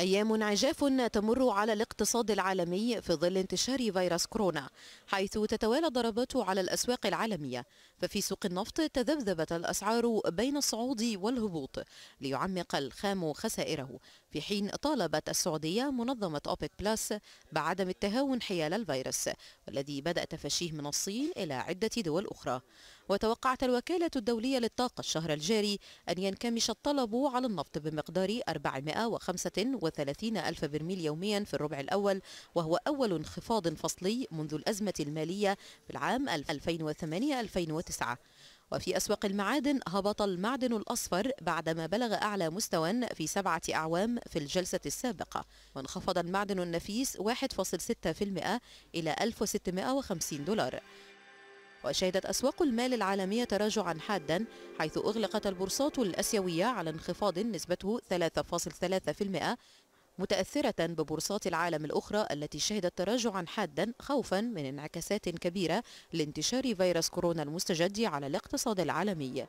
أيام عجاف تمر على الاقتصاد العالمي في ظل انتشار فيروس كورونا حيث تتوالى الضربات على الأسواق العالمية ففي سوق النفط تذبذبت الأسعار بين الصعود والهبوط ليعمق الخام خسائره في حين طالبت السعودية منظمة أوبك بلاس بعدم التهاون حيال الفيروس والذي بدأ تفشيه من الصين إلى عدة دول أخرى وتوقعت الوكالة الدولية للطاقة الشهر الجاري أن ينكمش الطلب على النفط بمقدار 435 ألف برميل يوميا في الربع الأول وهو أول انخفاض فصلي منذ الأزمة المالية في العام 2008-2009 وفي أسواق المعادن هبط المعدن الأصفر بعدما بلغ أعلى مستوى في سبعة أعوام في الجلسة السابقة وانخفض المعدن النفيس 1.6% إلى 1650 دولار وشهدت أسواق المال العالمية تراجعا حادا حيث أغلقت البورصات الأسيوية على انخفاض نسبته 3.3% متأثرة ببورصات العالم الأخرى التي شهدت تراجعا حادا خوفا من انعكاسات كبيرة لانتشار فيروس كورونا المستجد على الاقتصاد العالمي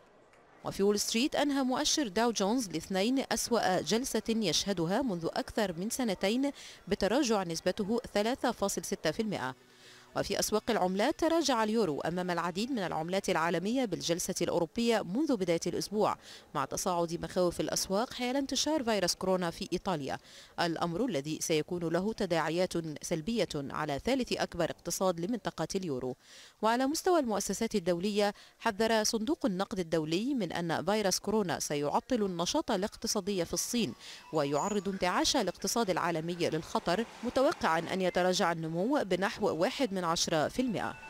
وفي وول ستريت أنهى مؤشر داو جونز لاثنين أسوأ جلسة يشهدها منذ أكثر من سنتين بتراجع نسبته 3.6% وفي أسواق العملات تراجع اليورو أمام العديد من العملات العالمية بالجلسة الأوروبية منذ بداية الأسبوع مع تصاعد مخاوف الأسواق حيال انتشار فيروس كورونا في إيطاليا الأمر الذي سيكون له تداعيات سلبية على ثالث أكبر اقتصاد لمنطقة اليورو وعلى مستوى المؤسسات الدولية حذر صندوق النقد الدولي من أن فيروس كورونا سيعطل النشاط الاقتصادي في الصين ويعرض انتعاش الاقتصاد العالمي للخطر متوقعا أن يتراجع النمو بنحو 1 من عشرة في المئة